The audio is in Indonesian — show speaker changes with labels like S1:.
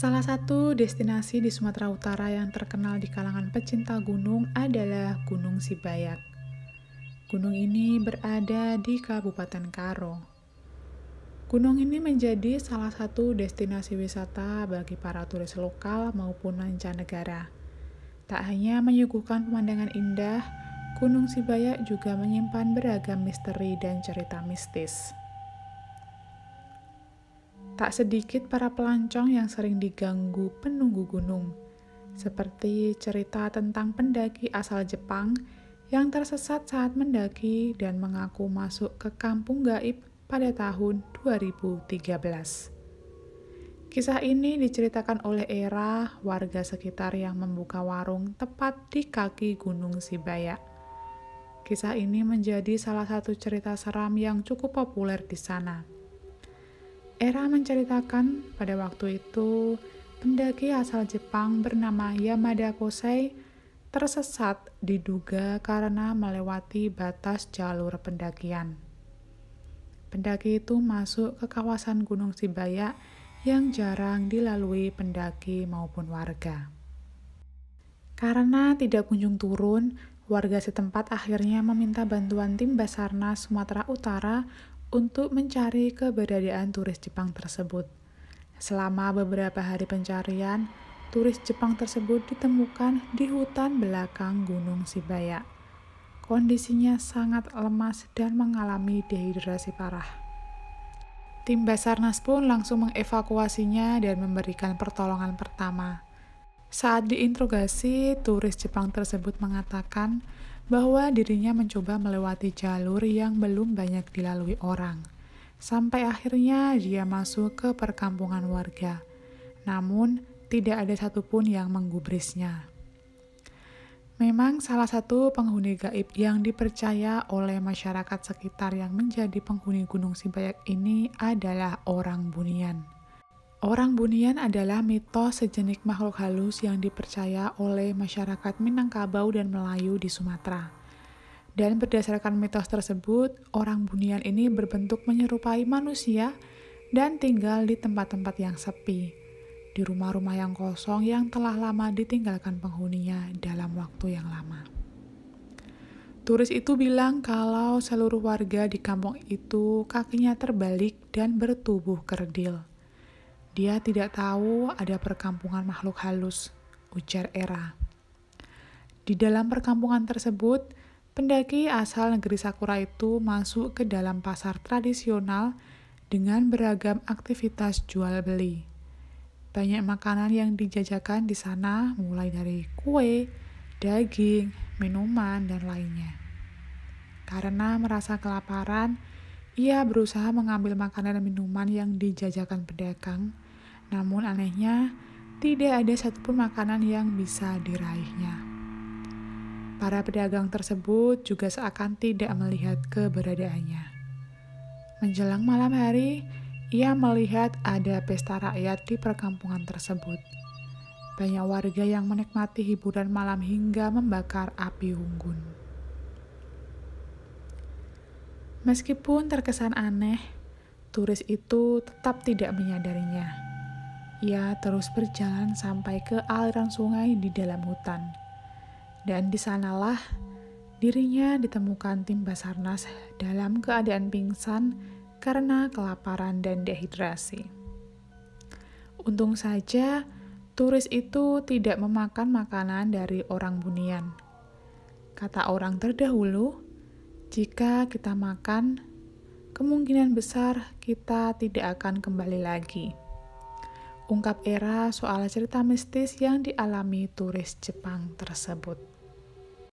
S1: Salah satu destinasi di Sumatera Utara yang terkenal di kalangan pecinta gunung adalah Gunung Sibayak. Gunung ini berada di Kabupaten Karo. Gunung ini menjadi salah satu destinasi wisata bagi para turis lokal maupun mancanegara. Tak hanya menyuguhkan pemandangan indah, Gunung Sibayak juga menyimpan beragam misteri dan cerita mistis. Tak sedikit para pelancong yang sering diganggu penunggu gunung, seperti cerita tentang pendaki asal Jepang yang tersesat saat mendaki dan mengaku masuk ke kampung gaib pada tahun 2013. Kisah ini diceritakan oleh Era, warga sekitar yang membuka warung tepat di kaki Gunung Sibaya. Kisah ini menjadi salah satu cerita seram yang cukup populer di sana. Era menceritakan pada waktu itu pendaki asal Jepang bernama Yamada Kosei tersesat diduga karena melewati batas jalur pendakian. Pendaki itu masuk ke kawasan Gunung Sibaya yang jarang dilalui pendaki maupun warga. Karena tidak kunjung turun, warga setempat akhirnya meminta bantuan tim Basarnas Sumatera Utara untuk mencari keberadaan turis Jepang tersebut. Selama beberapa hari pencarian, turis Jepang tersebut ditemukan di hutan belakang Gunung Sibaya. Kondisinya sangat lemas dan mengalami dehidrasi parah. Tim Basarnas pun langsung mengevakuasinya dan memberikan pertolongan pertama. Saat diinterogasi, turis Jepang tersebut mengatakan bahwa dirinya mencoba melewati jalur yang belum banyak dilalui orang. Sampai akhirnya dia masuk ke perkampungan warga. Namun, tidak ada satupun yang menggubrisnya. Memang salah satu penghuni gaib yang dipercaya oleh masyarakat sekitar yang menjadi penghuni Gunung Sibayak ini adalah orang Bunian. Orang Bunian adalah mitos sejenis makhluk halus yang dipercaya oleh masyarakat Minangkabau dan Melayu di Sumatera. Dan berdasarkan mitos tersebut, orang Bunian ini berbentuk menyerupai manusia dan tinggal di tempat-tempat yang sepi, di rumah-rumah yang kosong yang telah lama ditinggalkan penghuninya dalam waktu yang lama. Turis itu bilang kalau seluruh warga di kampung itu kakinya terbalik dan bertubuh kerdil. Dia tidak tahu ada perkampungan makhluk halus, ujar Era. Di dalam perkampungan tersebut, pendaki asal negeri Sakura itu masuk ke dalam pasar tradisional dengan beragam aktivitas jual beli. Banyak makanan yang dijajakan di sana, mulai dari kue, daging, minuman, dan lainnya. Karena merasa kelaparan, ia berusaha mengambil makanan dan minuman yang dijajakan pedagang namun anehnya, tidak ada satupun makanan yang bisa diraihnya. Para pedagang tersebut juga seakan tidak melihat keberadaannya. Menjelang malam hari, ia melihat ada pesta rakyat di perkampungan tersebut. Banyak warga yang menikmati hiburan malam hingga membakar api unggun. Meskipun terkesan aneh, turis itu tetap tidak menyadarinya ia terus berjalan sampai ke aliran sungai di dalam hutan. Dan di sanalah dirinya ditemukan tim Basarnas dalam keadaan pingsan karena kelaparan dan dehidrasi. Untung saja turis itu tidak memakan makanan dari orang bunian. Kata orang terdahulu, jika kita makan, kemungkinan besar kita tidak akan kembali lagi ungkap era soal cerita mistis yang dialami turis Jepang tersebut.